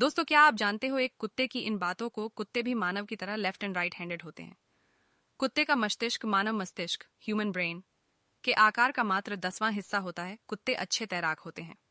दोस्तों क्या आप जानते हो एक कुत्ते की इन बातों को कुत्ते भी मानव की तरह लेफ्ट एंड राइट हैंडेड होते हैं कुत्ते का मस्तिष्क मानव मस्तिष्क ह्यूमन ब्रेन के आकार का मात्र दसवां हिस्सा होता है कुत्ते अच्छे तैराक होते हैं